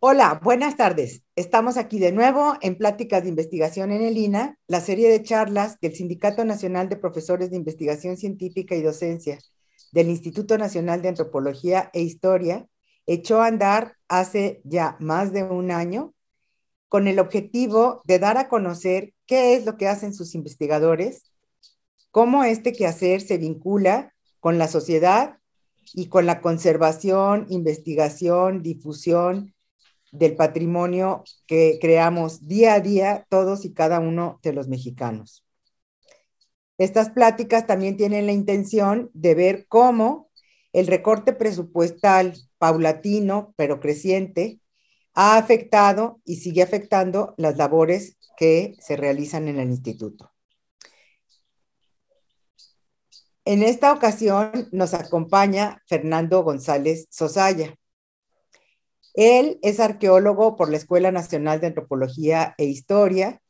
Hola, buenas tardes. Estamos aquí de nuevo en Pláticas de Investigación en el INA, la serie de charlas que el Sindicato Nacional de Profesores de Investigación Científica y Docencia del Instituto Nacional de Antropología e Historia, echó a andar hace ya más de un año con el objetivo de dar a conocer qué es lo que hacen sus investigadores, cómo este quehacer se vincula con la sociedad y con la conservación, investigación, difusión del patrimonio que creamos día a día todos y cada uno de los mexicanos. Estas pláticas también tienen la intención de ver cómo el recorte presupuestal paulatino, pero creciente, ha afectado y sigue afectando las labores que se realizan en el instituto. En esta ocasión nos acompaña Fernando González Sosaya. Él es arqueólogo por la Escuela Nacional de Antropología e Historia,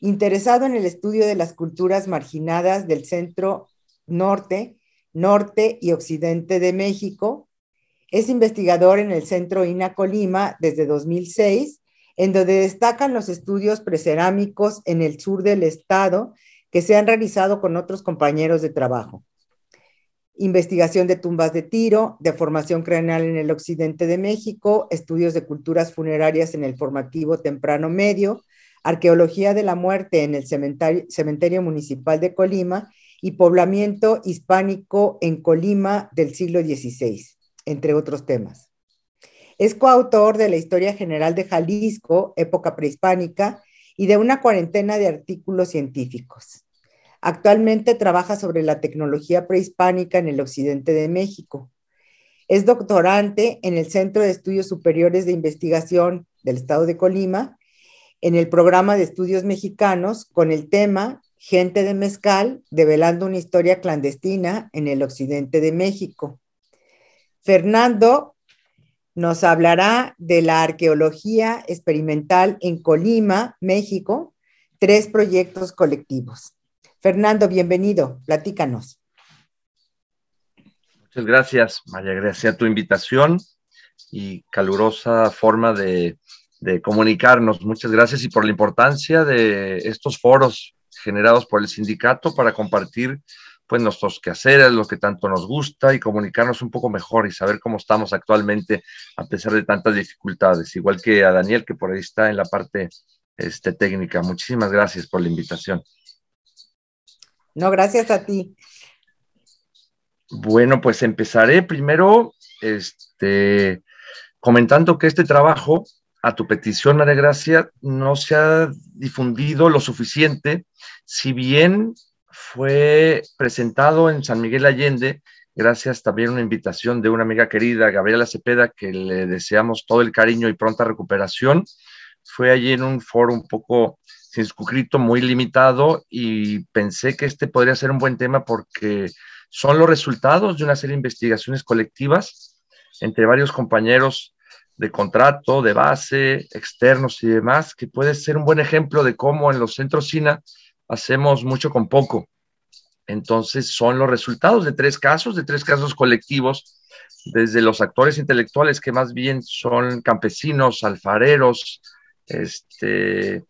interesado en el estudio de las culturas marginadas del centro norte, norte y occidente de México. Es investigador en el Centro INA Colima desde 2006, en donde destacan los estudios precerámicos en el sur del estado que se han realizado con otros compañeros de trabajo investigación de tumbas de tiro, deformación formación craneal en el occidente de México, estudios de culturas funerarias en el formativo temprano medio, arqueología de la muerte en el cementerio, cementerio municipal de Colima y poblamiento hispánico en Colima del siglo XVI, entre otros temas. Es coautor de la Historia General de Jalisco, época prehispánica, y de una cuarentena de artículos científicos. Actualmente trabaja sobre la tecnología prehispánica en el occidente de México. Es doctorante en el Centro de Estudios Superiores de Investigación del Estado de Colima, en el programa de estudios mexicanos con el tema Gente de Mezcal, develando una historia clandestina en el occidente de México. Fernando nos hablará de la arqueología experimental en Colima, México, tres proyectos colectivos. Fernando, bienvenido, platícanos. Muchas gracias, María a tu invitación y calurosa forma de, comunicarnos. Muchas gracias y por la importancia de estos foros generados por el sindicato para compartir pues nuestros quehaceres, lo que tanto nos gusta y comunicarnos un poco mejor y saber cómo estamos actualmente a pesar de tantas dificultades, igual que a Daniel que por ahí está en la parte este, técnica. Muchísimas gracias por la invitación. No, gracias a ti. Bueno, pues empezaré primero este, comentando que este trabajo, a tu petición, María Gracia, no se ha difundido lo suficiente, si bien fue presentado en San Miguel Allende, gracias también a una invitación de una amiga querida, Gabriela Cepeda, que le deseamos todo el cariño y pronta recuperación. Fue allí en un foro un poco escrito muy limitado y pensé que este podría ser un buen tema porque son los resultados de una serie de investigaciones colectivas entre varios compañeros de contrato, de base, externos y demás, que puede ser un buen ejemplo de cómo en los centros SINA hacemos mucho con poco. Entonces son los resultados de tres casos, de tres casos colectivos, desde los actores intelectuales que más bien son campesinos, alfareros, este,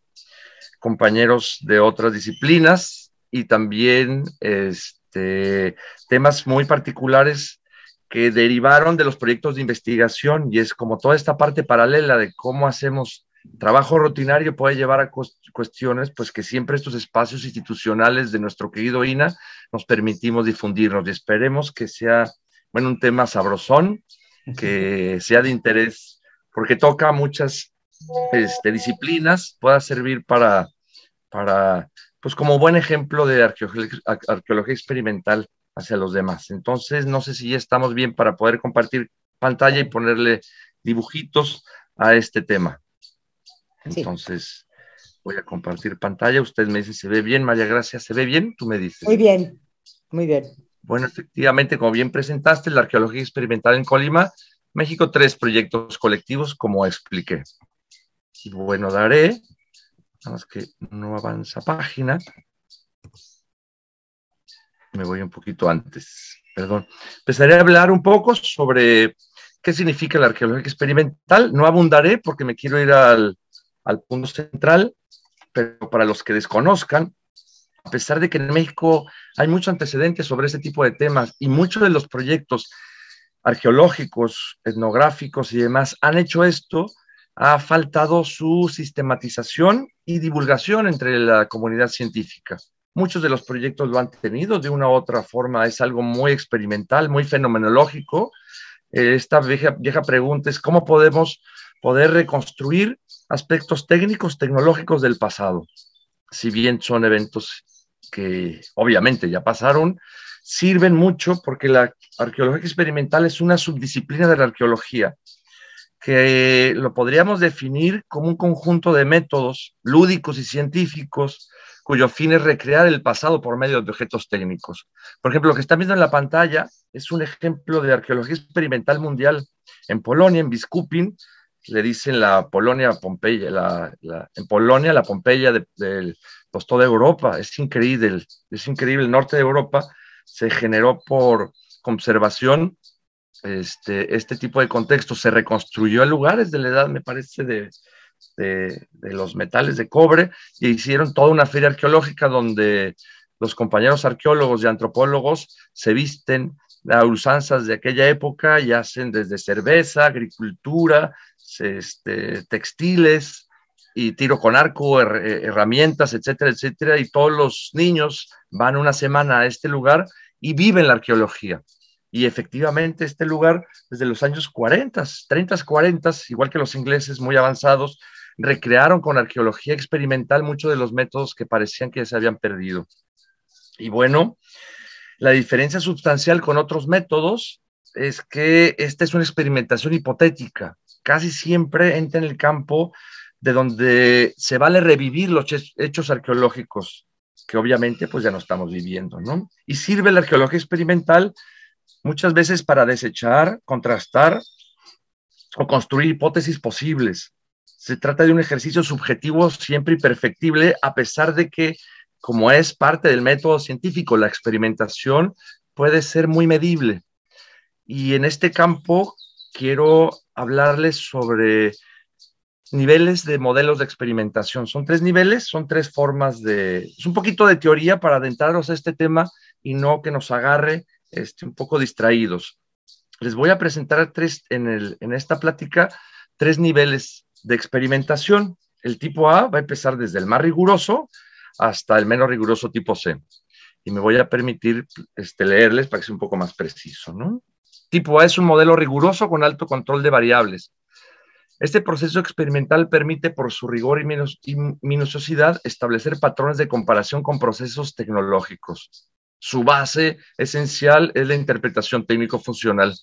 compañeros de otras disciplinas y también este, temas muy particulares que derivaron de los proyectos de investigación y es como toda esta parte paralela de cómo hacemos trabajo rutinario puede llevar a cuestiones pues que siempre estos espacios institucionales de nuestro querido INA nos permitimos difundirnos y esperemos que sea bueno un tema sabrosón que sea de interés porque toca muchas este, disciplinas pueda servir para para, pues como buen ejemplo de arqueología, experimental hacia los demás. Entonces, no sé si ya estamos bien para poder compartir pantalla y ponerle dibujitos a este tema. Entonces, voy a compartir pantalla. Usted me dice, ¿se ve bien, María Gracia? ¿Se ve bien? Tú me dices. Muy bien, muy bien. Bueno, efectivamente, como bien presentaste, la arqueología experimental en Colima, México, tres proyectos colectivos, como expliqué. Y bueno, daré nada más que no avanza página. Me voy un poquito antes, perdón. Empezaré a hablar un poco sobre qué significa la arqueología experimental. No abundaré porque me quiero ir al, punto central, pero para los que desconozcan, a pesar de que en México hay mucho antecedente sobre este tipo de temas y muchos de los proyectos arqueológicos, etnográficos y demás han hecho esto, ha faltado su sistematización y divulgación entre la comunidad científica. Muchos de los proyectos lo han tenido de una u otra forma, es algo muy experimental, muy fenomenológico. Eh, esta vieja, vieja pregunta es cómo podemos poder reconstruir aspectos técnicos, tecnológicos del pasado. Si bien son eventos que obviamente ya pasaron, sirven mucho porque la arqueología experimental es una subdisciplina de la arqueología que lo podríamos definir como un conjunto de métodos lúdicos y científicos cuyo fin es recrear el pasado por medio de objetos técnicos. Por ejemplo, lo que está viendo en la pantalla es un ejemplo de arqueología experimental mundial en Polonia, en Biskupin, le dicen la Polonia Pompeya, en Polonia la Pompeya del de, pues, toda Europa. Es increíble, es increíble. El norte de Europa se generó por conservación este, este tipo de contexto Se reconstruyó en lugares de la edad, me parece, de, los metales de cobre y e hicieron toda una feria arqueológica donde los compañeros arqueólogos y antropólogos se visten a usanzas de aquella época y hacen desde cerveza, agricultura, este, textiles y tiro con arco, herramientas, etcétera, etcétera. Y todos los niños van una semana a este lugar y viven la arqueología. Y efectivamente este lugar desde pues, los años 40, 30, 40, igual que los ingleses muy avanzados, recrearon con arqueología experimental muchos de los métodos que parecían que se habían perdido. Y bueno, la diferencia sustancial con otros métodos es que esta es una experimentación hipotética. Casi siempre entra en el campo de donde se vale revivir los hechos arqueológicos, que obviamente pues ya no estamos viviendo, ¿no? Y sirve la arqueología experimental muchas veces para desechar, contrastar o construir hipótesis posibles. Se trata de un ejercicio subjetivo siempre perfectible, a pesar de que, como es parte del método científico, la experimentación puede ser muy medible. Y en este campo quiero hablarles sobre niveles de modelos de experimentación. Son tres niveles, son tres formas de... Es un poquito de teoría para adentrarnos a este tema y no que nos agarre este, un poco distraídos. Les voy a presentar tres, en, esta plática tres niveles de experimentación. El tipo A va a empezar desde el más riguroso hasta el menos riguroso tipo C. Y me voy a permitir este, leerles para que sea un poco más preciso. Tipo A es un modelo riguroso con alto control de variables. Este proceso experimental permite, por su rigor y, minuciosidad, establecer patrones de comparación con procesos tecnológicos. Su base esencial es la interpretación técnico-funcional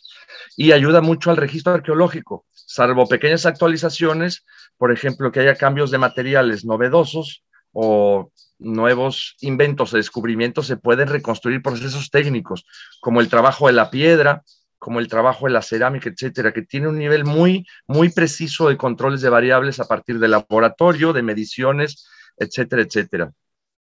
y ayuda mucho al registro arqueológico, salvo pequeñas actualizaciones, por ejemplo, que haya cambios de materiales novedosos o nuevos inventos o descubrimientos, se pueden reconstruir procesos técnicos, como el trabajo de la piedra, como el trabajo de la cerámica, etcétera, que tiene un nivel muy, muy preciso de controles de variables a partir del laboratorio, de mediciones, etcétera, etcétera.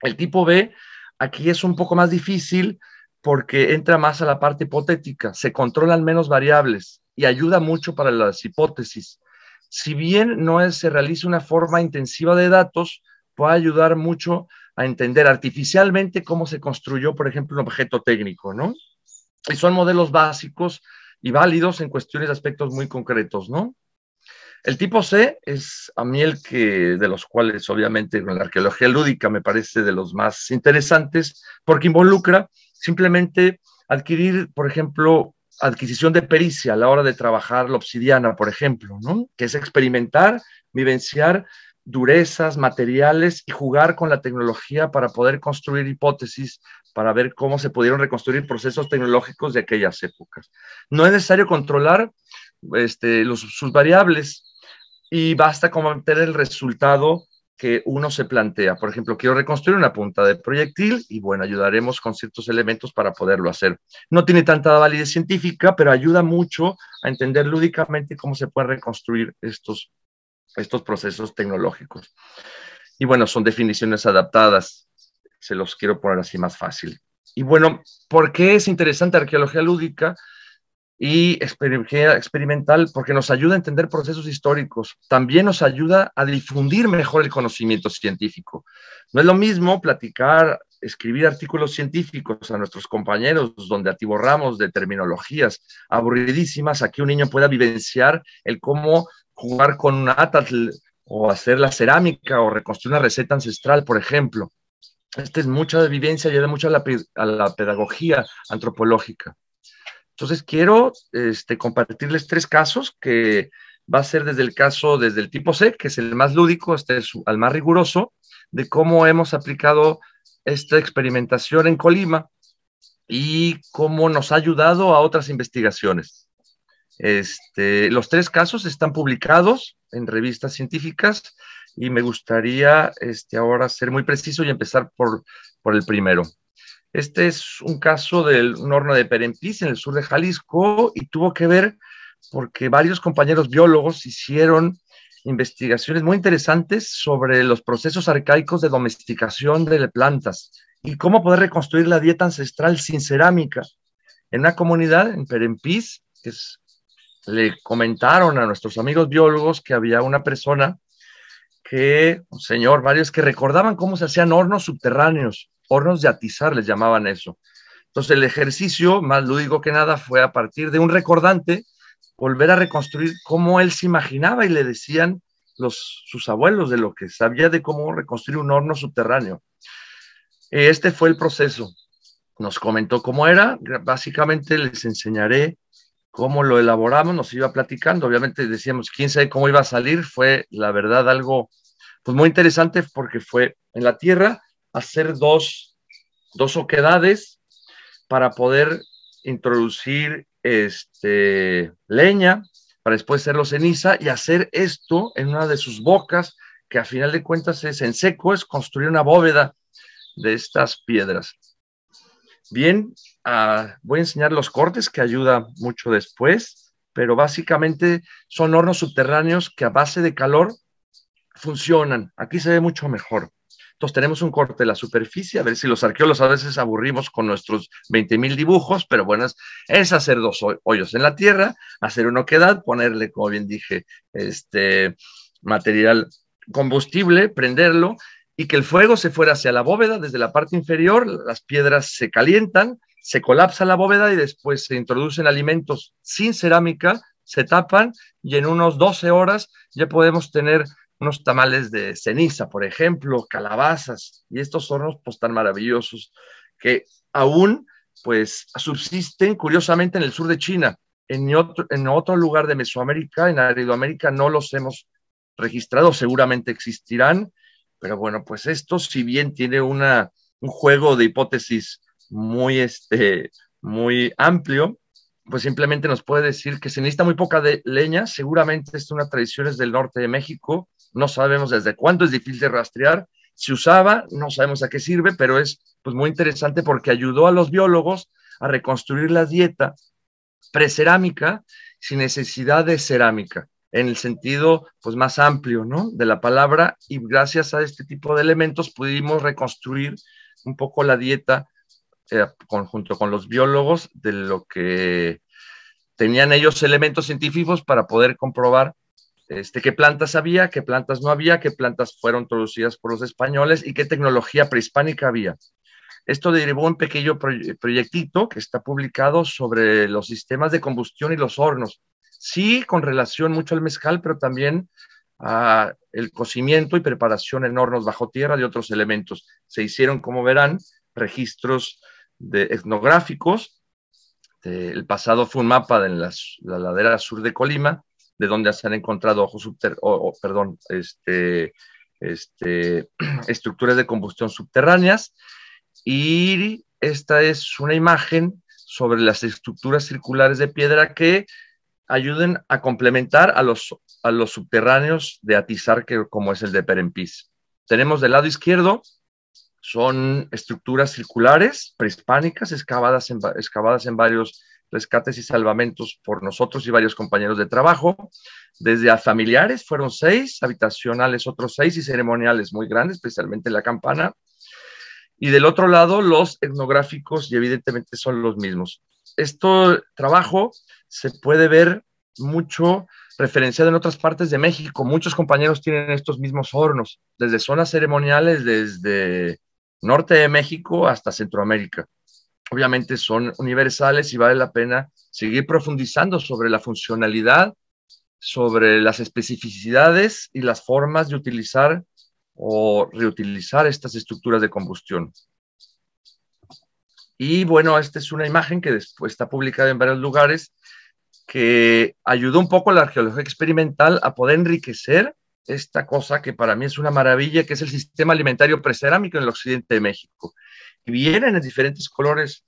El tipo B Aquí es un poco más difícil porque entra más a la parte hipotética, se controlan menos variables y ayuda mucho para las hipótesis. Si bien no se realiza una forma intensiva de datos, puede ayudar mucho a entender artificialmente cómo se construyó, por ejemplo, un objeto técnico, ¿no? Y son modelos básicos y válidos en cuestiones de aspectos muy concretos, ¿no? El tipo C es a mí el que, de los cuales obviamente en la arqueología lúdica me parece de los más interesantes, porque involucra simplemente adquirir, por ejemplo, adquisición de pericia a la hora de trabajar la obsidiana, por ejemplo, ¿no? que es experimentar, vivenciar durezas, materiales y jugar con la tecnología para poder construir hipótesis, para ver cómo se pudieron reconstruir procesos tecnológicos de aquellas épocas. No es necesario controlar este, sus variables, y basta con ver el resultado que uno se plantea. Por ejemplo, quiero reconstruir una punta de proyectil y bueno, ayudaremos con ciertos elementos para poderlo hacer. No tiene tanta validez científica, pero ayuda mucho a entender lúdicamente cómo se pueden reconstruir estos, estos procesos tecnológicos. Y bueno, son definiciones adaptadas. Se los quiero poner así más fácil. Y bueno, ¿por qué es interesante arqueología lúdica? y experimental porque nos ayuda a entender procesos históricos, también nos ayuda a difundir mejor el conocimiento científico. No es lo mismo platicar, escribir artículos científicos a nuestros compañeros donde atiborramos de terminologías aburridísimas, aquí un niño pueda vivenciar el cómo jugar con un atal o hacer la cerámica o reconstruir una receta ancestral, por ejemplo. Esta es mucha vivencia y ayuda mucho a a la pedagogía antropológica. Entonces quiero este, compartirles tres casos que va a ser desde el caso, desde el tipo C, que es el más lúdico, este es más riguroso, de cómo hemos aplicado esta experimentación en Colima y cómo nos ha ayudado a otras investigaciones. Este, los tres casos están publicados en revistas científicas y me gustaría este, ahora ser muy preciso y empezar por el primero. Este es un caso de un horno de Perempis en el sur de Jalisco y tuvo que ver porque varios compañeros biólogos hicieron investigaciones muy interesantes sobre los procesos arcaicos de domesticación de plantas y cómo poder reconstruir la dieta ancestral sin cerámica. En una comunidad, en Perempis, le comentaron a nuestros amigos biólogos que había una persona que, un señor, varios que recordaban cómo se hacían hornos subterráneos hornos de atizar, les llamaban eso. Entonces el ejercicio, más lo digo que nada, fue a partir de un recordante, volver a reconstruir cómo él se imaginaba y le decían los, sus abuelos de lo que sabía de cómo reconstruir un horno subterráneo. Este fue el proceso. Nos comentó cómo era, básicamente les enseñaré cómo lo elaboramos, nos iba platicando, obviamente decíamos, quién sabe cómo iba a salir, fue la verdad algo pues muy interesante porque fue en la tierra hacer dos, dos oquedades para poder introducir este, leña, para después hacerlo ceniza y hacer esto en una de sus bocas, que a final de cuentas es en seco, es construir una bóveda de estas piedras. Bien, ah, voy a enseñar los cortes que ayuda mucho después, pero básicamente son hornos subterráneos que a base de calor funcionan. Aquí se ve mucho mejor. Entonces tenemos un corte de la superficie, a ver si los arqueólogos a veces aburrimos con nuestros 20.000 dibujos, pero bueno, es hacer dos hoyos en la tierra, hacer una oquedad, ponerle, como bien dije, este material combustible, prenderlo y que el fuego se fuera hacia la bóveda desde la parte inferior, las piedras se calientan, se colapsa la bóveda y después se introducen alimentos sin cerámica, se tapan y en unos 12 horas ya podemos tener unos tamales de ceniza, por ejemplo, calabazas, y estos hornos pues tan maravillosos que aún pues subsisten curiosamente en el sur de China. En otro, en otro lugar de Mesoamérica, en Aridoamérica, no los hemos registrado, seguramente existirán, pero bueno, pues esto, si bien tiene una, un juego de hipótesis muy, este, muy amplio, pues simplemente nos puede decir que se necesita muy poca de leña, seguramente es una tradición del norte de México, no sabemos desde cuándo, es difícil de rastrear, si usaba, no sabemos a qué sirve, pero es pues, muy interesante porque ayudó a los biólogos a reconstruir la dieta precerámica sin necesidad de cerámica, en el sentido pues, más amplio ¿no? de la palabra, y gracias a este tipo de elementos pudimos reconstruir un poco la dieta eh, junto con los biólogos de lo que tenían ellos elementos científicos para poder comprobar este, qué plantas había, qué plantas no había, qué plantas fueron producidas por los españoles y qué tecnología prehispánica había. Esto derivó un pequeño proyectito que está publicado sobre los sistemas de combustión y los hornos. Sí, con relación mucho al mezcal, pero también a el cocimiento y preparación en hornos bajo tierra de otros elementos. Se hicieron, como verán, registros de etnográficos. El pasado fue un mapa de la ladera sur de Colima, de donde se han encontrado o, perdón, este, este, estructuras de combustión subterráneas. Y esta es una imagen sobre las estructuras circulares de piedra que ayuden a complementar a los, a los subterráneos de Atizar, como es el de Perenpis. Tenemos del lado izquierdo, son estructuras circulares prehispánicas excavadas en, excavadas en varios rescates y salvamentos por nosotros y varios compañeros de trabajo, desde a familiares, fueron seis, habitacionales otros seis y ceremoniales muy grandes, especialmente la campana. Y del otro lado, los etnográficos, y evidentemente son los mismos. Este trabajo se puede ver mucho referenciado en otras partes de México. Muchos compañeros tienen estos mismos hornos, desde zonas ceremoniales, desde norte de México hasta Centroamérica obviamente son universales y vale la pena seguir profundizando sobre la funcionalidad, sobre las especificidades y las formas de utilizar o reutilizar estas estructuras de combustión. Y bueno, esta es una imagen que después está publicada en varios lugares que ayudó un poco a la arqueología experimental a poder enriquecer esta cosa que para mí es una maravilla, que es el sistema alimentario precerámico en el occidente de México y vienen en diferentes colores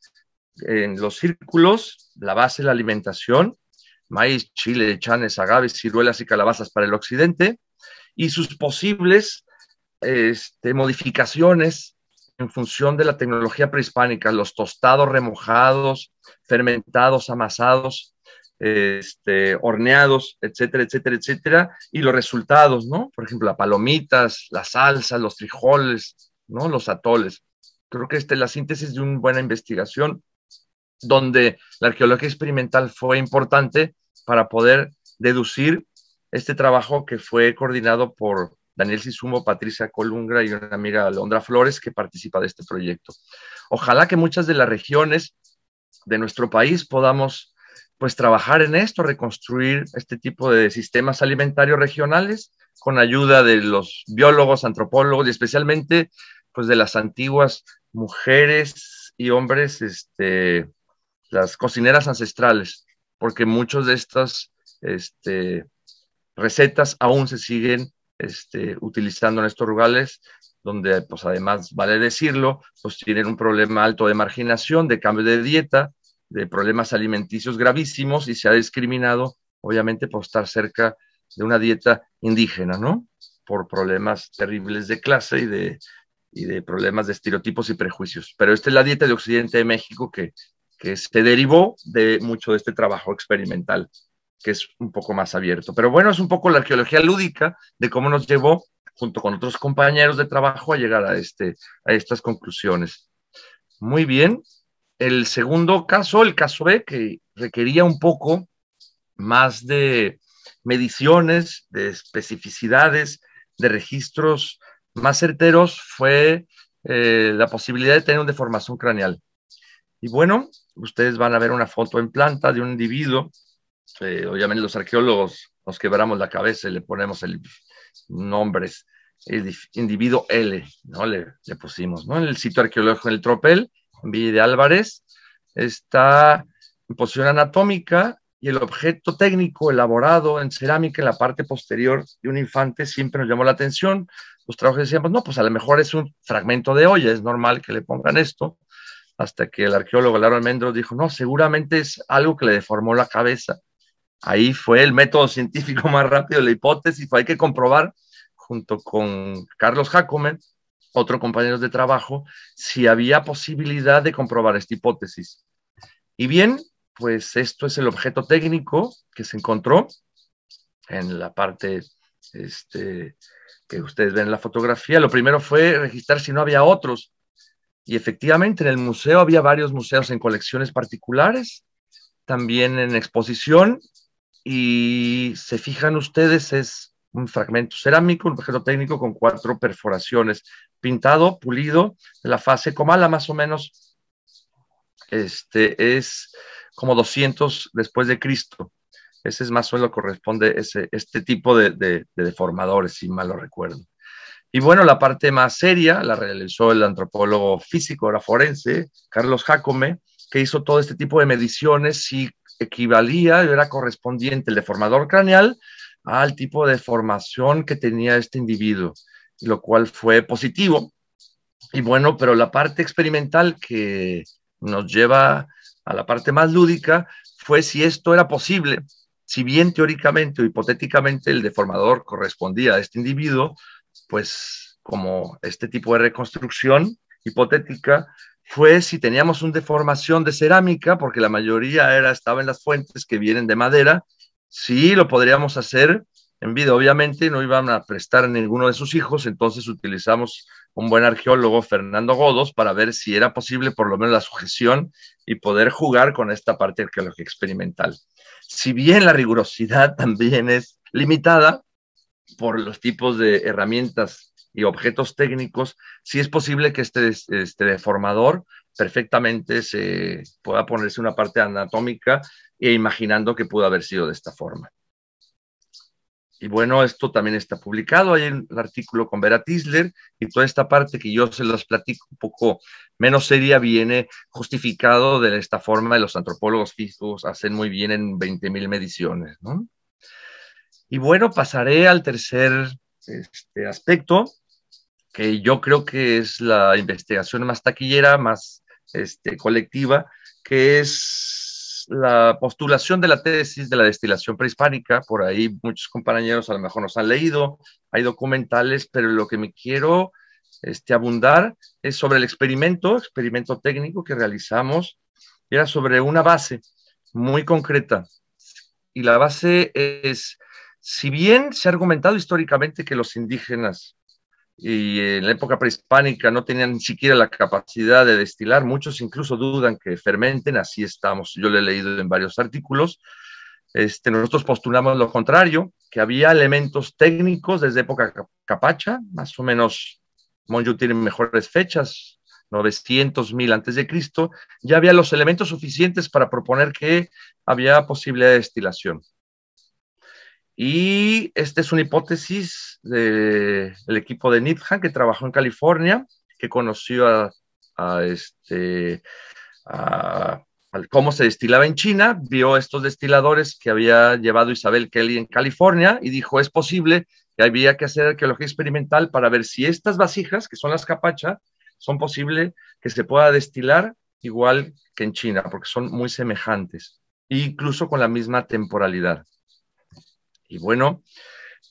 en los círculos, la base, la alimentación, maíz, chile, chanes, agaves, ciruelas y calabazas para el occidente, y sus posibles este, modificaciones en función de la tecnología prehispánica, los tostados remojados, fermentados, amasados, este, horneados, etcétera, etcétera, etcétera, y los resultados, ¿no? Por ejemplo, las palomitas, la salsa, los frijoles, ¿no? Los atoles creo que esta es la síntesis de una buena investigación donde la arqueología experimental fue importante para poder deducir este trabajo que fue coordinado por Daniel Sisumo, Patricia Colungra y una amiga Londra Flores que participa de este proyecto. Ojalá que muchas de las regiones de nuestro país podamos pues trabajar en esto, reconstruir este tipo de sistemas alimentarios regionales con ayuda de los biólogos, antropólogos y especialmente pues de las antiguas mujeres y hombres, este, las cocineras ancestrales, porque muchas de estas este, recetas aún se siguen este, utilizando en estos lugares donde, pues además, vale decirlo, pues tienen un problema alto de marginación, de cambio de dieta, de problemas alimenticios gravísimos y se ha discriminado, obviamente, por estar cerca de una dieta indígena, ¿no? Por problemas terribles de clase y de y de problemas de estereotipos y prejuicios. Pero esta es la dieta de Occidente de México que, se derivó de mucho de este trabajo experimental, que es un poco más abierto. Pero bueno, es un poco la arqueología lúdica de cómo nos llevó, junto con otros compañeros de trabajo, a llegar a, este, a estas conclusiones. Muy bien. El segundo caso, el caso B, e, que requería un poco más de mediciones, de especificidades, de registros más certeros fue eh, la posibilidad de tener una deformación craneal. Y bueno, ustedes van a ver una foto en planta de un individuo. obviamente los arqueólogos nos quebramos la cabeza y le ponemos el nombre, El individuo L, ¿no? Le, le pusimos, ¿no? En el sitio arqueológico en el Tropel, en Villa de Álvarez, está en posición anatómica y el objeto técnico elaborado en cerámica en la parte posterior de un infante siempre nos llamó la atención. Los trabajos decíamos, no, pues a lo mejor es un fragmento de olla, es normal que le pongan esto, hasta que el arqueólogo Laro Almendros dijo, no, seguramente es algo que le deformó la cabeza. Ahí fue el método científico más rápido, la hipótesis, fue, hay que comprobar, junto con Carlos Jacomen, otro compañero de trabajo, si había posibilidad de comprobar esta hipótesis. Y bien, pues esto es el objeto técnico que se encontró en la parte este, que ustedes ven en la fotografía. Lo primero fue registrar si no había otros. Y efectivamente en el museo había varios museos en colecciones particulares, también en exposición. Y se fijan ustedes, es un fragmento cerámico, un objeto técnico con cuatro perforaciones, pintado, pulido, en la fase comala más o menos. Este es como 200 después de Cristo. Ese es más o menos lo corresponde ese, este tipo de, de, deformadores, si mal lo recuerdo. Y bueno, la parte más seria la realizó el antropólogo físico, era forense, Carlos Jacome, que hizo todo este tipo de mediciones y equivalía, era correspondiente el deformador craneal al tipo de formación que tenía este individuo, lo cual fue positivo. Y bueno, pero la parte experimental que nos lleva a la parte más lúdica, fue si esto era posible. Si bien teóricamente o hipotéticamente el deformador correspondía a este individuo, pues como este tipo de reconstrucción hipotética fue si teníamos una deformación de cerámica, porque la mayoría era, estaba en las fuentes que vienen de madera, si lo podríamos hacer en vida. Obviamente no iban a prestar ninguno de sus hijos, entonces utilizamos un buen arqueólogo, Fernando Godos, para ver si era posible por lo menos la sujeción y poder jugar con esta parte arqueológica experimental. Si bien la rigurosidad también es limitada por los tipos de herramientas y objetos técnicos, sí es posible que este, este deformador perfectamente se pueda ponerse una parte anatómica e imaginando que pudo haber sido de esta forma. Y bueno, esto también está publicado. en el artículo con Vera Tisler y toda esta parte que yo se las platico un poco menos seria viene justificado de esta forma de los antropólogos físicos hacen muy bien en 20.000 mediciones. Y bueno, pasaré al tercer este, aspecto, que yo creo que es la investigación más taquillera, más este, colectiva, que es la postulación de la tesis de la destilación prehispánica. Por ahí muchos compañeros a lo mejor nos han leído, hay documentales, pero lo que me quiero este, abundar es sobre el experimento, experimento técnico que realizamos, era sobre una base muy concreta. Y la base es, si bien se ha argumentado históricamente que los indígenas y en la época prehispánica no tenían ni siquiera la capacidad de destilar. Muchos incluso dudan que fermenten, así estamos. Yo lo he leído en varios artículos. Este, nosotros postulamos lo contrario, que había elementos técnicos desde época capacha, más o menos, Monju tiene mejores fechas, 900 mil antes de Cristo, ya había los elementos suficientes para proponer que había posibilidad de destilación. Y esta es una hipótesis del equipo de Niphan que trabajó en California, que conoció a, este, cómo se destilaba en China, vio estos destiladores que había llevado Isabel Kelly en California y dijo, es posible que había que hacer arqueología experimental para ver si estas vasijas, que son las capacha, son posibles que se pueda destilar igual que en China, porque son muy semejantes, incluso con la misma temporalidad. Y bueno,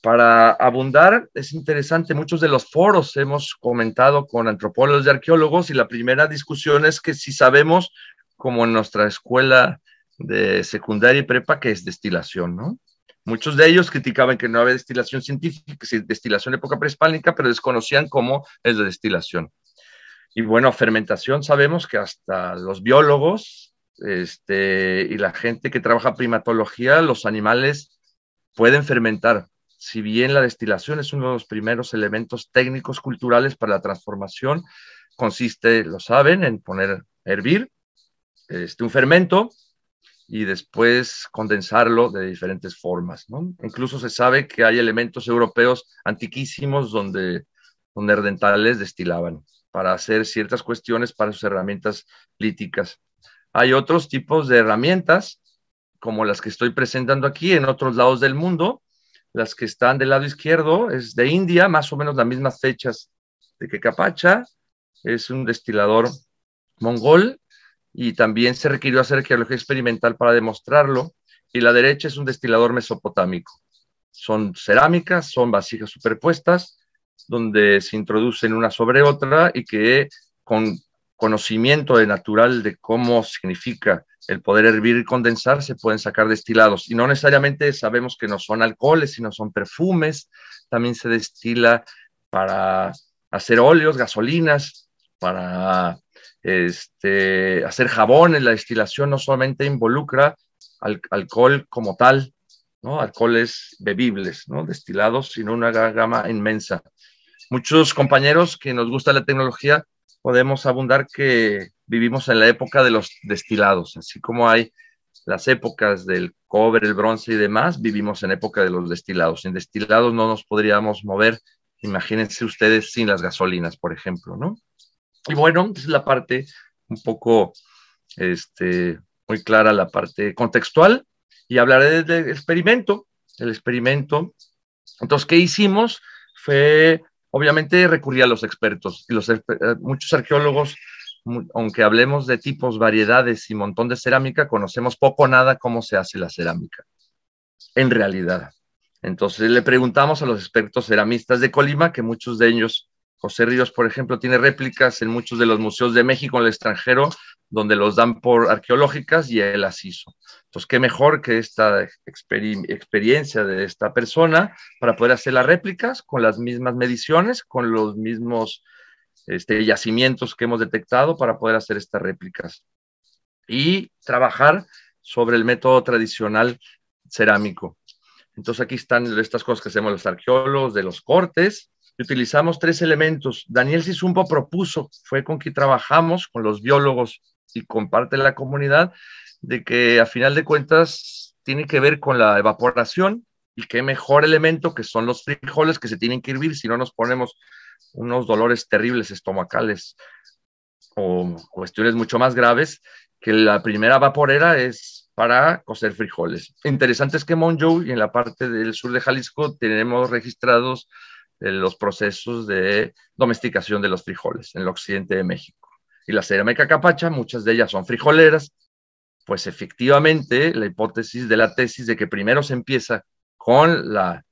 para abundar, es interesante, muchos de los foros hemos comentado con antropólogos y arqueólogos y la primera discusión es que si sabemos, como en nuestra escuela de secundaria y prepa, que es destilación, ¿no? Muchos de ellos criticaban que no había destilación científica, destilación de época prehispánica, pero desconocían cómo es la destilación. Y bueno, fermentación sabemos que hasta los biólogos este, y la gente que trabaja primatología, los animales pueden fermentar, si bien la destilación es uno de los primeros elementos técnicos culturales para la transformación, consiste, lo saben, en poner hervir este, un fermento y después condensarlo de diferentes formas. Incluso se sabe que hay elementos europeos antiquísimos donde, donde dentales destilaban para hacer ciertas cuestiones para sus herramientas líticas. Hay otros tipos de herramientas como las que estoy presentando aquí en otros lados del mundo. Las que están del lado izquierdo es de India, más o menos las mismas fechas de que Capacha. Es un destilador mongol y también se requirió hacer arqueología experimental para demostrarlo. Y la derecha es un destilador mesopotámico. Son cerámicas, son vasijas superpuestas, donde se introducen una sobre otra y que con conocimiento de natural de cómo significa el poder hervir y condensar, se pueden sacar destilados. Y no necesariamente sabemos que no son alcoholes, sino son perfumes. También se destila para hacer óleos, gasolinas, para este, hacer jabones. La destilación no solamente involucra alcohol como tal, ¿no? alcoholes bebibles, ¿no? destilados, sino una gama inmensa. Muchos compañeros que nos gusta la tecnología podemos abundar que vivimos en la época de los destilados, así como hay las épocas del cobre, el bronce y demás, vivimos en época de los destilados. Sin destilados no nos podríamos mover, imagínense ustedes, sin las gasolinas, por ejemplo, ¿no? Y bueno, es la parte un poco, este, muy clara la parte contextual y hablaré del experimento. El experimento, entonces, ¿qué hicimos? Fue obviamente recurría a los expertos. Los, eh, muchos arqueólogos, aunque hablemos de tipos, variedades y montón de cerámica, conocemos poco o nada cómo se hace la cerámica, en realidad. Entonces le preguntamos a los expertos ceramistas de Colima, que muchos de ellos José Ríos, por ejemplo, tiene réplicas en muchos de los museos de México en el extranjero, donde los dan por arqueológicas y él las hizo. Entonces, qué mejor que esta experiencia de esta persona para poder hacer las réplicas con las mismas mediciones, con los mismos este, yacimientos que hemos detectado para poder hacer estas réplicas. Y trabajar sobre el método tradicional cerámico. Entonces, aquí están estas cosas que hacemos los arqueólogos de los cortes, utilizamos tres elementos. Daniel Sisumbo propuso, fue con quien trabajamos, con los biólogos y con parte de la comunidad, de que a final de cuentas tiene que ver con la evaporación y qué mejor elemento que son los frijoles que se tienen que hervir, si no nos ponemos unos dolores terribles estomacales o cuestiones mucho más graves, que la primera vaporera es para cocer frijoles. Interesante es que Monjou y en la parte del sur de Jalisco tenemos registrados los procesos de domesticación de los frijoles en el occidente de México. Y la cerámica capacha, muchas de ellas son frijoleras, pues efectivamente la hipótesis de la tesis de que primero se empieza con la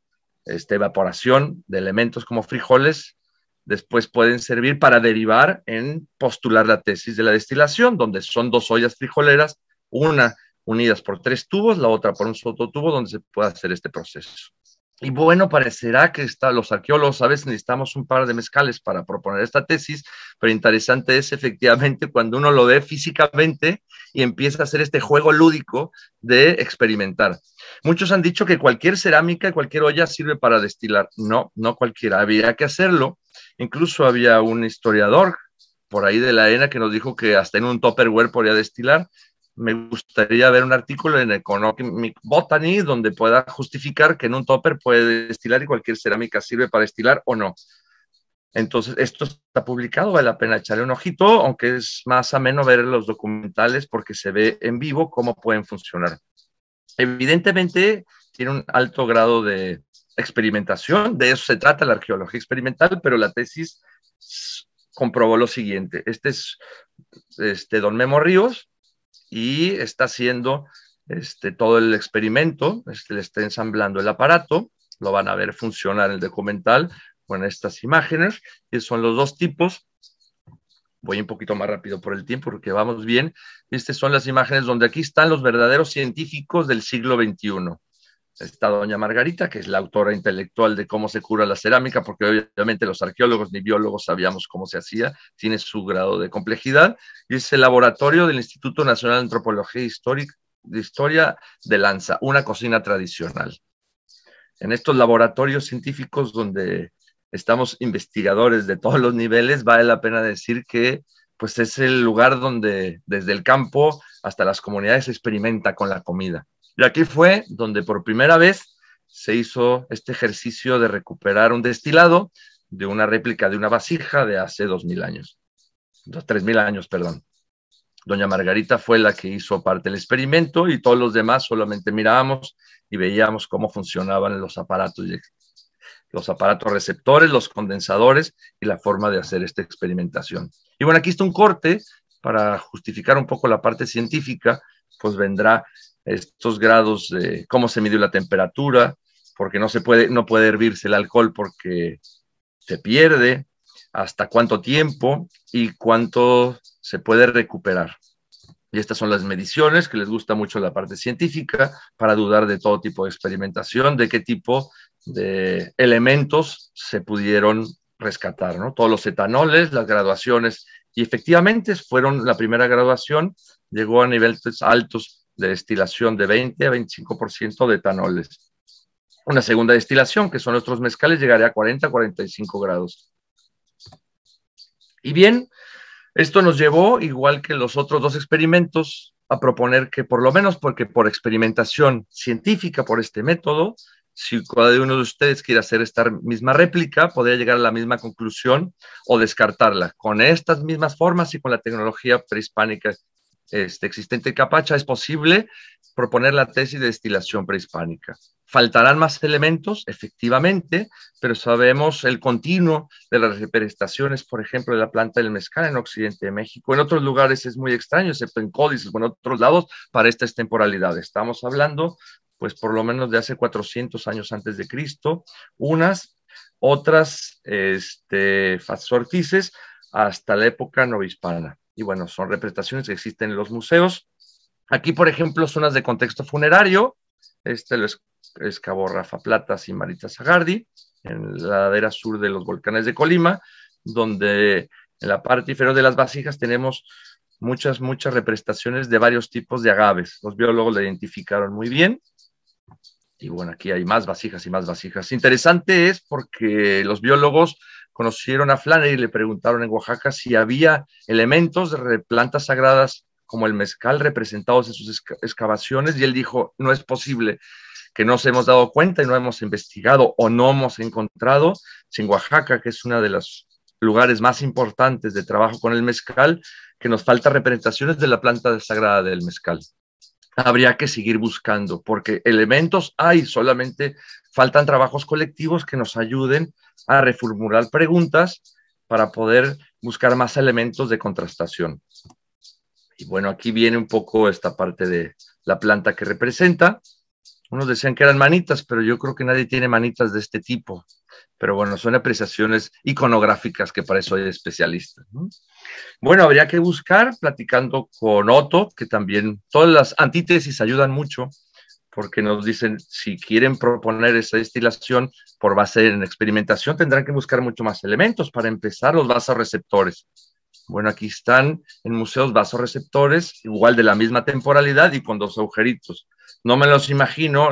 este, evaporación de elementos como frijoles, después pueden servir para derivar en postular la tesis de la destilación, donde son dos ollas frijoleras, una unidas por tres tubos, la otra por un sototubo, donde se puede hacer este proceso. Y bueno, parecerá que está, los arqueólogos a veces necesitamos un par de mezcales para proponer esta tesis, pero interesante es efectivamente cuando uno lo ve físicamente y empieza a hacer este juego lúdico de experimentar. Muchos han dicho que cualquier cerámica, y cualquier olla sirve para destilar. No, no cualquiera, había que hacerlo. Incluso había un historiador por ahí de la arena que nos dijo que hasta en un topperware podía destilar me gustaría ver un artículo en Economic Botany donde pueda justificar que en un topper puede destilar y cualquier cerámica sirve para destilar o no. Entonces, esto está publicado, vale la pena echarle un ojito, aunque es más ameno ver los documentales porque se ve en vivo cómo pueden funcionar. Evidentemente, tiene un alto grado de experimentación, de eso se trata la arqueología experimental, pero la tesis comprobó lo siguiente. Este es este, don Memo Ríos, y está haciendo este, todo el experimento, este, le está ensamblando el aparato, lo van a ver funcionar en el documental con estas imágenes, que son los dos tipos. Voy un poquito más rápido por el tiempo porque vamos bien. Estas son las imágenes donde aquí están los verdaderos científicos del siglo XXI está doña Margarita, que es la autora intelectual de cómo se cura la cerámica, porque obviamente los arqueólogos ni biólogos sabíamos cómo se hacía, tiene su grado de complejidad, y es el laboratorio del Instituto Nacional de Antropología e Histórica, de Historia de Lanza, una cocina tradicional. En estos laboratorios científicos donde estamos investigadores de todos los niveles, vale la pena decir que pues es el lugar donde desde el campo hasta las comunidades se experimenta con la comida. Y aquí fue donde por primera vez se hizo este ejercicio de recuperar un destilado de una réplica de una vasija de hace dos mil años, tres mil años, perdón. Doña Margarita fue la que hizo parte del experimento y todos los demás solamente mirábamos y veíamos cómo funcionaban los aparatos, los aparatos receptores, los condensadores y la forma de hacer esta experimentación. Y bueno, aquí está un corte para justificar un poco la parte científica, pues vendrá estos grados de cómo se midió la temperatura, porque no se puede, no puede hervirse el alcohol porque se pierde, hasta cuánto tiempo y cuánto se puede recuperar. Y estas son las mediciones que les gusta mucho la parte científica para dudar de todo tipo de experimentación, de qué tipo de elementos se pudieron rescatar, ¿no? Todos los etanoles, las graduaciones, y efectivamente fueron la primera graduación, llegó a niveles altos de destilación de 20 a 25% de etanoles. Una segunda destilación, que son nuestros mezcales, llegaría a 40 a 45 grados. Y bien, esto nos llevó, igual que los otros dos experimentos, a proponer que por lo menos porque por experimentación científica por este método, si cada uno de ustedes quiere hacer esta misma réplica, podría llegar a la misma conclusión o descartarla con estas mismas formas y con la tecnología prehispánica este, existente en Capacha, es posible proponer la tesis de destilación prehispánica. Faltarán más elementos, efectivamente, pero sabemos el continuo de las representaciones, por ejemplo, de la planta del mezcal en Occidente de México. En otros lugares es muy extraño, excepto en códices en otros lados, para esta extemporalidad, Estamos hablando, pues, por lo menos de hace 400 años antes de Cristo, unas, otras, este, hasta la época novispana y bueno, son representaciones que existen en los museos. Aquí, por ejemplo, zonas de contexto funerario, este lo excavó Rafa Platas y Marita Zagardi, en la ladera sur de los volcanes de Colima, donde en la parte inferior de las vasijas tenemos muchas, muchas representaciones de varios tipos de agaves. Los biólogos lo identificaron muy bien. Y bueno, aquí hay más vasijas y más vasijas. Interesante es porque los biólogos conocieron a Flannery y le preguntaron en Oaxaca si había elementos de plantas sagradas como el mezcal representados en sus excavaciones y él dijo, no es posible que no nos hemos dado cuenta y no hemos investigado o no hemos encontrado si en Oaxaca, que es uno de los lugares más importantes de trabajo con el mezcal, que nos falta representaciones de la planta sagrada del mezcal habría que seguir buscando, porque elementos hay, solamente faltan trabajos colectivos que nos ayuden a reformular preguntas para poder buscar más elementos de contrastación. Y bueno, aquí viene un poco esta parte de la planta que representa. Unos decían que eran manitas, pero yo creo que nadie tiene manitas de este tipo pero bueno, son apreciaciones iconográficas que para eso hay especialistas. Bueno, habría que buscar, platicando con Otto, que también todas las antítesis ayudan mucho, porque nos dicen, si quieren proponer esa destilación por base en experimentación, tendrán que buscar mucho más elementos. Para empezar, los vasoreceptores. Bueno, aquí están en museos vasoreceptores, igual de la misma temporalidad y con dos agujeritos. No me los imagino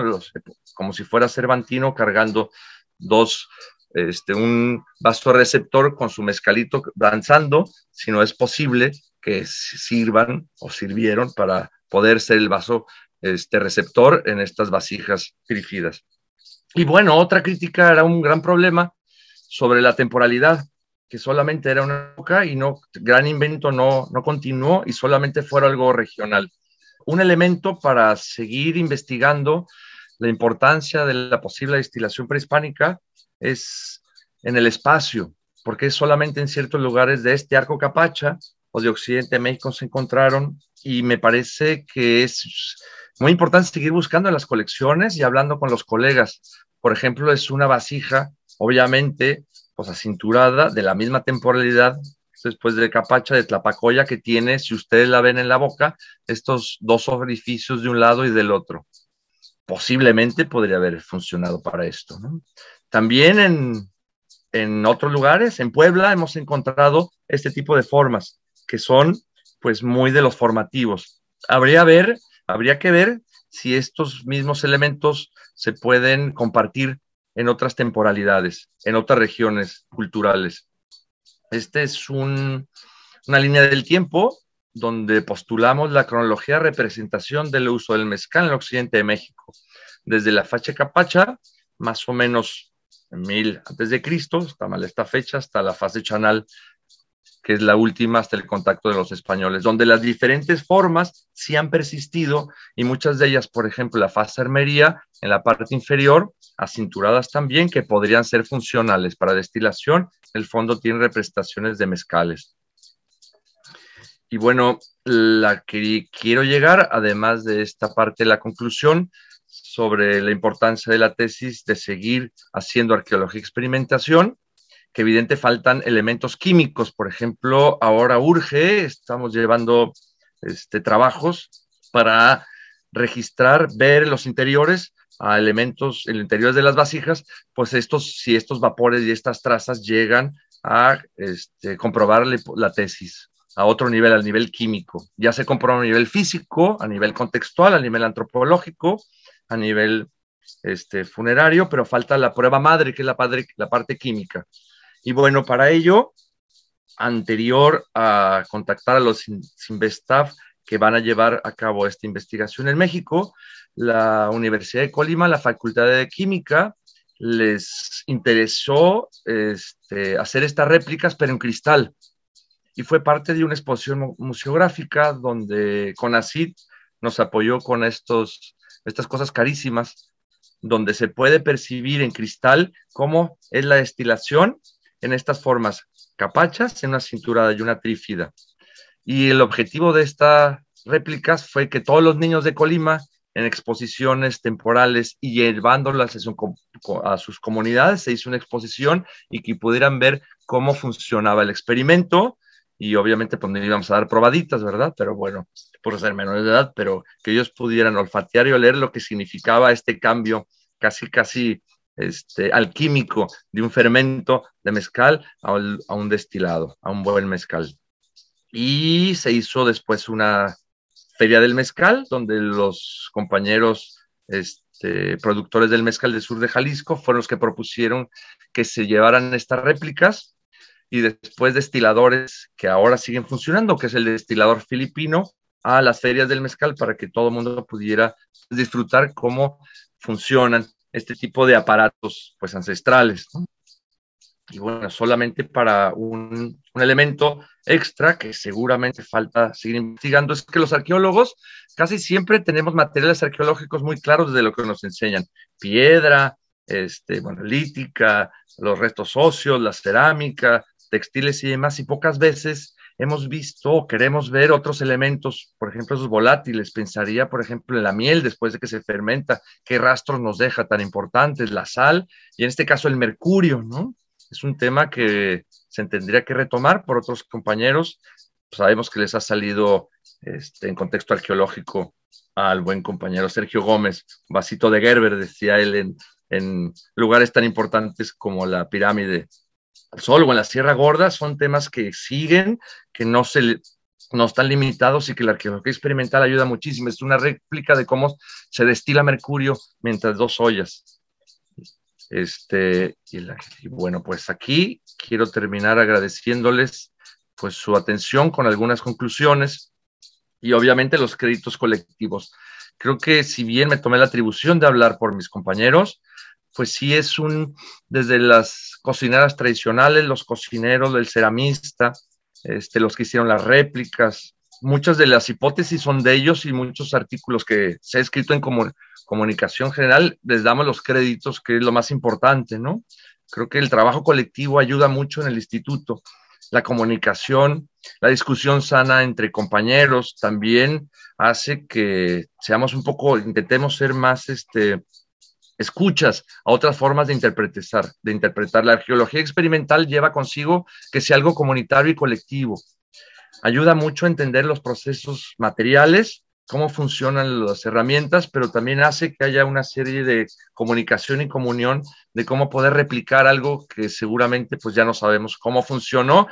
como si fuera Cervantino cargando dos este, un receptor con su mezcalito danzando, si no es posible que sirvan o sirvieron para poder ser el vaso este receptor en estas vasijas frígidas. Y bueno, otra crítica era un gran problema sobre la temporalidad, que solamente era una época y no gran invento no, no continuó y solamente fue algo regional. Un elemento para seguir investigando la importancia de la posible destilación prehispánica es en el espacio, porque solamente en ciertos lugares de este arco Capacha o de Occidente de México se encontraron y me parece que es muy importante seguir buscando en las colecciones y hablando con los colegas. Por ejemplo, es una vasija, obviamente, pues acinturada de la misma temporalidad después de Capacha, de Tlapacoya, que tiene, si ustedes la ven en la boca, estos dos orificios de un lado y del otro. Posiblemente podría haber funcionado para esto. ¿no? También en, otros lugares, en Puebla, hemos encontrado este tipo de formas que son pues muy de los formativos. Habría, ver, habría que ver si estos mismos elementos se pueden compartir en otras temporalidades, en otras regiones culturales. Esta es una línea del tiempo donde postulamos la cronología de representación del uso del mezcal en el occidente de México, desde la facha capacha, más o menos en 1000 antes de Cristo, está mal esta fecha, hasta la fase chanal, que es la última hasta el contacto de los españoles, donde las diferentes formas sí han persistido y muchas de ellas, por ejemplo, la fase armería en la parte inferior, acinturadas también, que podrían ser funcionales para destilación. El fondo tiene representaciones de mezcales. Y bueno, la que quiero llegar, además de esta parte de la conclusión, sobre la importancia de la tesis de seguir haciendo arqueología y experimentación, que evidente faltan elementos químicos. Por ejemplo, ahora urge, estamos llevando este, trabajos para registrar, ver los interiores a elementos, el interior de las vasijas, pues estos, si estos vapores y estas trazas llegan a este, comprobar la tesis a otro nivel, al nivel químico. Ya se comprueba a nivel físico, a nivel contextual, a nivel antropológico, a nivel este, funerario, pero falta la prueba madre, que es la, la parte química. Y bueno, para ello, anterior a contactar a los Sinvestav que van a llevar a cabo esta investigación en México, la Universidad de Colima, la Facultad de Química, les interesó este, hacer estas réplicas, pero en cristal. Y fue parte de una exposición museográfica donde Conacid nos apoyó con estos estas cosas carísimas, donde se puede percibir en cristal cómo es la destilación en estas formas capachas, en una cinturada y una trífida. Y el objetivo de estas réplicas fue que todos los niños de Colima, en exposiciones temporales y llevándolas a sus comunidades, se hizo una exposición y que pudieran ver cómo funcionaba el experimento, y obviamente pues íbamos a dar probaditas, ¿verdad? Pero bueno, por ser menores de edad, pero que ellos pudieran olfatear y oler lo que significaba este cambio casi, casi este, alquímico de un fermento de mezcal a, un destilado, a un buen mezcal. Y se hizo después una feria del mezcal, donde los compañeros este, productores del mezcal del sur de Jalisco fueron los que propusieron que se llevaran estas réplicas y después destiladores que ahora siguen funcionando, que es el destilador filipino, a las ferias del mezcal para que todo el mundo pudiera disfrutar cómo funcionan este tipo de aparatos pues ancestrales. Y bueno, solamente para un, elemento extra que seguramente falta seguir investigando es que los arqueólogos casi siempre tenemos materiales arqueológicos muy claros de lo que nos enseñan. Piedra, este, lítica, los restos óseos, la cerámica, textiles y demás, y pocas veces hemos visto o queremos ver otros elementos, por ejemplo, esos volátiles. Pensaría, por ejemplo, en la miel después de que se fermenta, qué rastros nos deja tan importantes, la sal y en este caso el mercurio, ¿no? Es un tema que se tendría que retomar por otros compañeros. Sabemos que les ha salido este, en contexto arqueológico al buen compañero Sergio Gómez, vasito de Gerber, decía él, en, en lugares tan importantes como la pirámide al sol o en la Sierra Gorda, son temas que siguen, que no se no están limitados y que la arqueología experimental ayuda muchísimo. Es una réplica de cómo se destila mercurio mientras dos ollas. Este, y, bueno, pues aquí quiero terminar agradeciéndoles pues su atención con algunas conclusiones y obviamente los créditos colectivos. Creo que si bien me tomé la atribución de hablar por mis compañeros, pues sí es un, desde las cocineras tradicionales, los cocineros, del ceramista, este, los que hicieron las réplicas. Muchas de las hipótesis son de ellos y muchos artículos que se ha escrito en comunicación general les damos los créditos, que es lo más importante, ¿no? Creo que el trabajo colectivo ayuda mucho en el instituto. La comunicación, la discusión sana entre compañeros también hace que seamos un poco, intentemos ser más este, escuchas a otras formas de interpretar, de interpretar. La arqueología experimental lleva consigo que sea algo comunitario y colectivo. Ayuda mucho a entender los procesos materiales, cómo funcionan las herramientas, pero también hace que haya una serie de comunicación y comunión de cómo poder replicar algo que seguramente pues ya no sabemos cómo funcionó,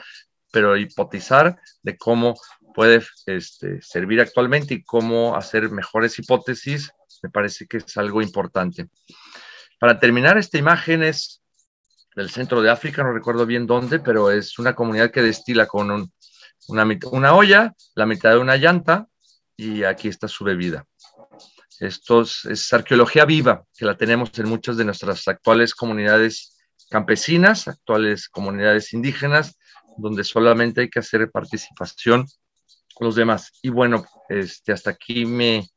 pero hipotizar de cómo puede este, servir actualmente y cómo hacer mejores hipótesis me parece que es algo importante. Para terminar, esta imagen es del centro de África, no recuerdo bien dónde, pero es una comunidad que destila con una, una olla, la mitad de una llanta, y aquí está su bebida. Esto es, arqueología viva, que la tenemos en muchas de nuestras actuales comunidades campesinas, actuales comunidades indígenas, donde solamente hay que hacer participación con los demás. Y bueno, este, hasta aquí me,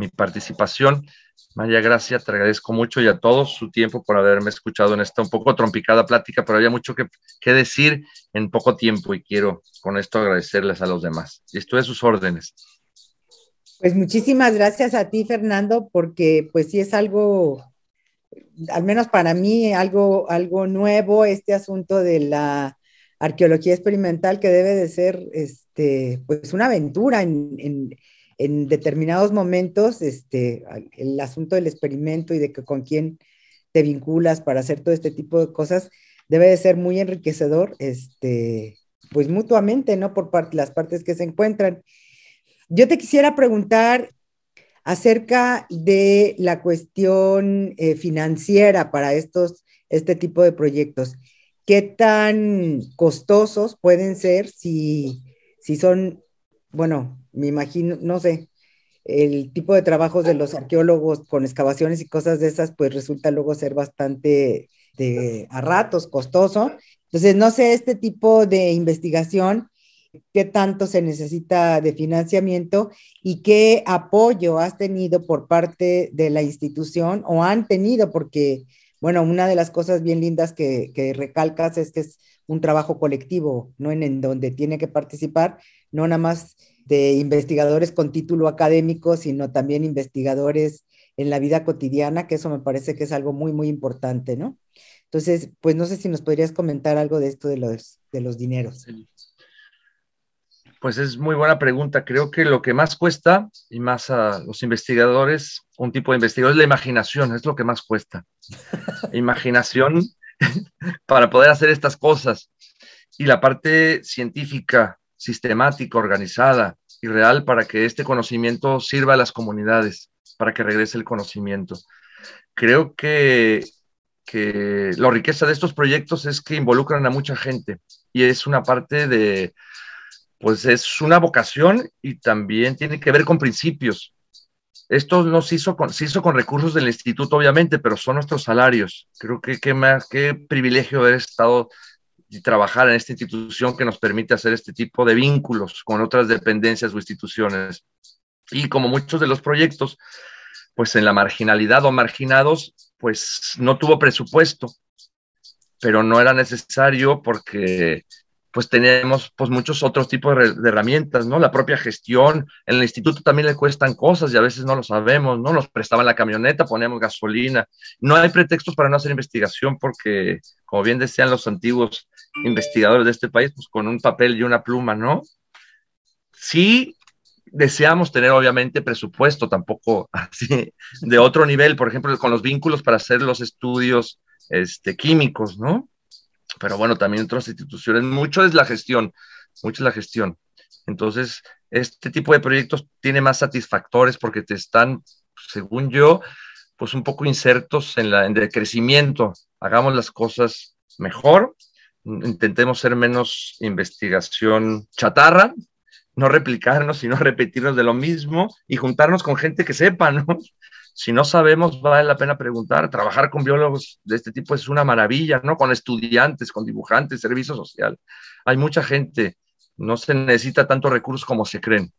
mi participación. María Gracia, te agradezco mucho y a todos su tiempo por haberme escuchado en esta un poco trompicada plática, pero había mucho que, decir en poco tiempo y quiero con esto agradecerles a los demás. Y estoy a sus órdenes. Pues muchísimas gracias a ti, Fernando, porque pues sí es algo, al menos para mí, algo, algo nuevo este asunto de la arqueología experimental que debe de ser este, pues una aventura en en determinados momentos este, el asunto del experimento y de con quién te vinculas para hacer todo este tipo de cosas debe de ser muy enriquecedor, este, pues mutuamente, ¿no? Por parte, las partes que se encuentran. Yo te quisiera preguntar acerca de la cuestión eh, financiera para estos, este tipo de proyectos. ¿Qué tan costosos pueden ser si, si son bueno, me imagino, no sé, el tipo de trabajos de los arqueólogos con excavaciones y cosas de esas, pues resulta luego ser bastante de, a ratos costoso. Entonces, no sé, este tipo de investigación, qué tanto se necesita de financiamiento y qué apoyo has tenido por parte de la institución o han tenido, porque, bueno, una de las cosas bien lindas que, que recalcas es que es un trabajo colectivo, ¿no? En, donde tiene que participar, no nada más de investigadores con título académico, sino también investigadores en la vida cotidiana, que eso me parece que es algo muy, muy importante, ¿no? Entonces, pues no sé si nos podrías comentar algo de esto de los, de los dineros. Pues es muy buena pregunta. Creo que lo que más cuesta, y más a los investigadores, un tipo de investigador, es la imaginación, es lo que más cuesta. imaginación para poder hacer estas cosas. Y la parte científica, sistemática, organizada y real para que este conocimiento sirva a las comunidades, para que regrese el conocimiento. Creo que, la riqueza de estos proyectos es que involucran a mucha gente y es una parte de, pues es una vocación y también tiene que ver con principios esto nos hizo se hizo con recursos del instituto, obviamente, pero son nuestros salarios. Creo que qué más, qué privilegio haber estado y trabajar en esta institución que nos permite hacer este tipo de vínculos con otras dependencias o instituciones. Y como muchos de los proyectos, pues en la marginalidad o marginados, pues no tuvo presupuesto, pero no era necesario porque pues tenemos pues muchos otros tipos de, herramientas, ¿no? La propia gestión, en el instituto también le cuestan cosas y a veces no lo sabemos, ¿no? Nos prestaban la camioneta, poníamos gasolina. No hay pretextos para no hacer investigación porque, como bien decían los antiguos investigadores de este país, pues con un papel y una pluma, ¿no? Sí deseamos tener obviamente presupuesto tampoco así de otro nivel, por ejemplo, con los vínculos para hacer los estudios este, químicos, ¿no? pero bueno, también otras instituciones, mucho es la gestión, mucho es la gestión. Entonces, este tipo de proyectos tiene más satisfactores porque te están, según yo, pues un poco insertos en, la, en el crecimiento. Hagamos las cosas mejor, intentemos ser menos investigación chatarra, no replicarnos, sino repetirnos de lo mismo y juntarnos con gente que sepa, ¿no? si no sabemos, vale la pena preguntar. Trabajar con biólogos de este tipo es una maravilla, ¿no? Con estudiantes, con dibujantes, servicio social. Hay mucha gente, no se necesita tanto recursos como se creen,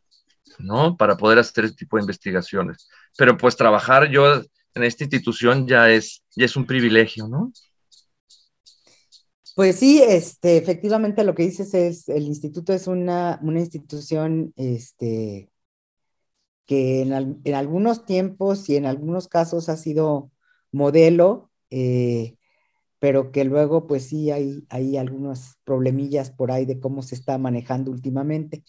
¿no? Para poder hacer este tipo de investigaciones. Pero pues trabajar yo en esta institución ya es, es un privilegio, ¿no? Pues sí, este, efectivamente lo que dices es, el instituto es una, una institución este, que en, algunos tiempos y en algunos casos ha sido modelo, eh, pero que luego pues sí hay, hay algunas problemillas por ahí de cómo se está manejando últimamente.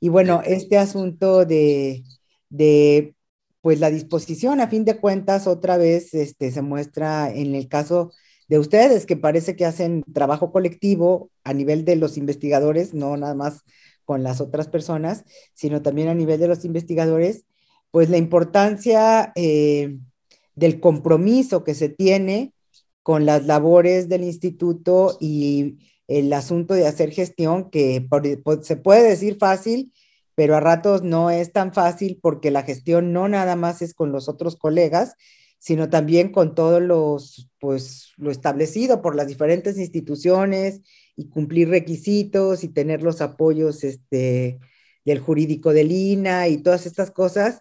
Y bueno, este asunto de, de pues la disposición, a fin de cuentas, otra vez este, se muestra en el caso de ustedes, que parece que hacen trabajo colectivo a nivel de los investigadores, no nada más con las otras personas, sino también a nivel de los investigadores, pues la importancia eh, del compromiso que se tiene con las labores del instituto y el asunto de hacer gestión, que pues, se puede decir fácil, pero a ratos no es tan fácil porque la gestión no nada más es con los otros colegas, sino también con todos los, pues, lo establecido por las diferentes instituciones y cumplir requisitos y tener los apoyos este, del jurídico del INA y todas estas cosas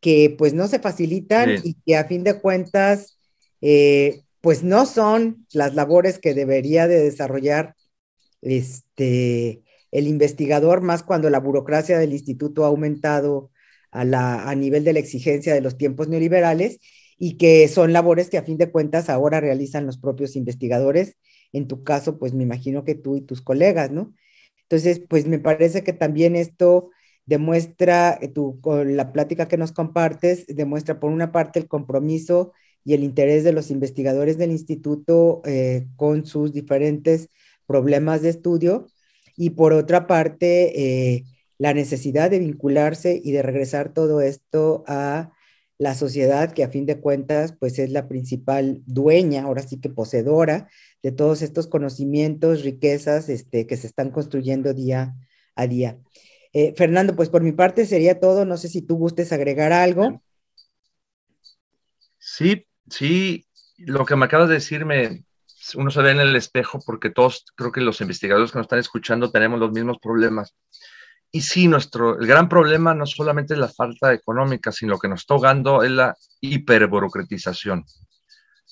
que pues no se facilitan y que a fin de cuentas eh, pues no son las labores que debería de desarrollar este, el investigador, más cuando la burocracia del instituto ha aumentado a, la, a nivel de la exigencia de los tiempos neoliberales y que son labores que a fin de cuentas ahora realizan los propios investigadores en tu caso, pues me imagino que tú y tus colegas, ¿no? Entonces, pues me parece que también esto demuestra, eh, tu, con la plática que nos compartes, demuestra por una parte el compromiso y el interés de los investigadores del instituto eh, con sus diferentes problemas de estudio y por otra parte eh, la necesidad de vincularse y de regresar todo esto a la sociedad que a fin de cuentas pues es la principal dueña, ahora sí que poseedora de todos estos conocimientos, riquezas este, que se están construyendo día a día. Eh, Fernando, pues por mi parte sería todo. No sé si tú gustes agregar algo. Sí, sí, lo que me acabas de decir me, uno se ve en el espejo porque todos, creo que los investigadores que nos están escuchando tenemos los mismos problemas. Y sí, nuestro, el gran problema no solamente es la falta económica, sino que nos está ahogando es la hiperburocratización.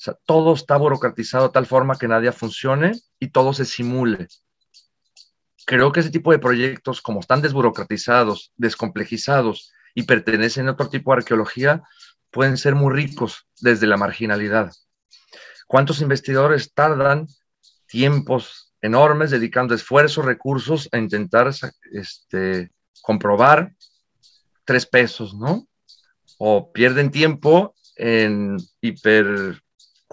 O sea, todo está burocratizado de tal forma que nadie funcione y todo se simule. Creo que ese tipo de proyectos, como están desburocratizados, descomplejizados y pertenecen a otro tipo de arqueología, pueden ser muy ricos desde la marginalidad. ¿Cuántos investigadores tardan tiempos enormes dedicando esfuerzos, recursos a intentar este, comprobar tres pesos, ¿no? O pierden tiempo en hiper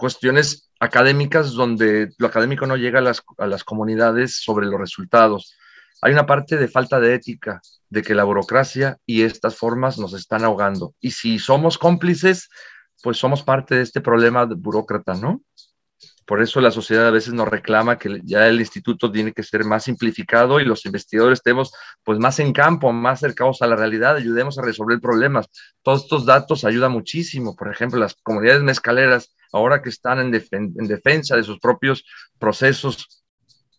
cuestiones académicas donde lo académico no llega a las, comunidades sobre los resultados. Hay una parte de falta de ética, de que la burocracia y estas formas nos están ahogando. Y si somos cómplices, pues somos parte de este problema de burócrata, ¿no? Por eso la sociedad a veces nos reclama que ya el instituto tiene que ser más simplificado y los investigadores estemos pues más en campo, más cercados a la realidad, ayudemos a resolver problemas. Todos estos datos ayudan muchísimo. Por ejemplo, las comunidades mezcaleras ahora que están en, defensa de sus propios procesos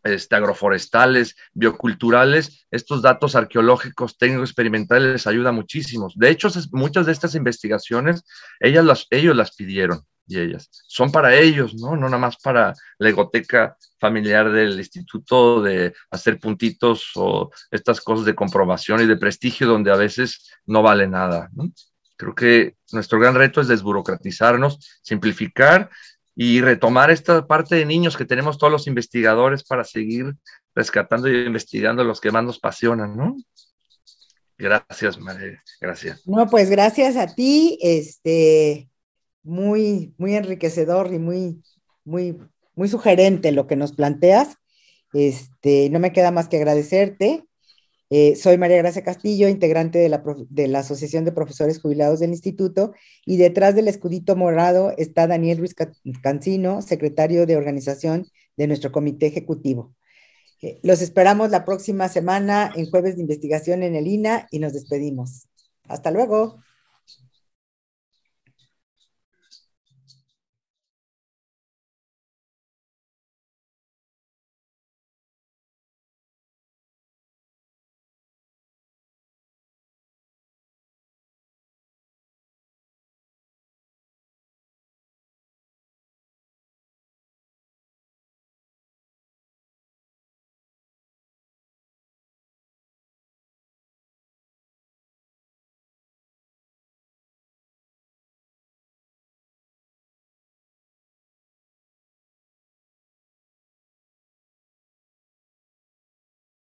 este, agroforestales, bioculturales, estos datos arqueológicos, técnicos experimentales les ayuda muchísimo. De hecho, muchas de estas investigaciones, ellas ellos las pidieron ellas. Son para ellos, ¿no? No nada más para la egoteca familiar del instituto de hacer puntitos o estas cosas de comprobación y de prestigio donde a veces no vale nada. ¿no? Creo que nuestro gran reto es desburocratizarnos, simplificar y retomar esta parte de niños que tenemos todos los investigadores para seguir rescatando y investigando los que más nos apasionan, ¿no? Gracias, María. Gracias. No, pues gracias a ti. Este, muy, muy enriquecedor y muy, muy, muy sugerente lo que nos planteas. Este, no me queda más que agradecerte. Eh, soy María Gracia Castillo, integrante de la, Asociación de Profesores Jubilados del Instituto, y detrás del escudito morado está Daniel Ruiz Cancino, secretario de organización de nuestro comité ejecutivo. Eh, los esperamos la próxima semana en jueves de investigación en el INA y nos despedimos. Hasta luego.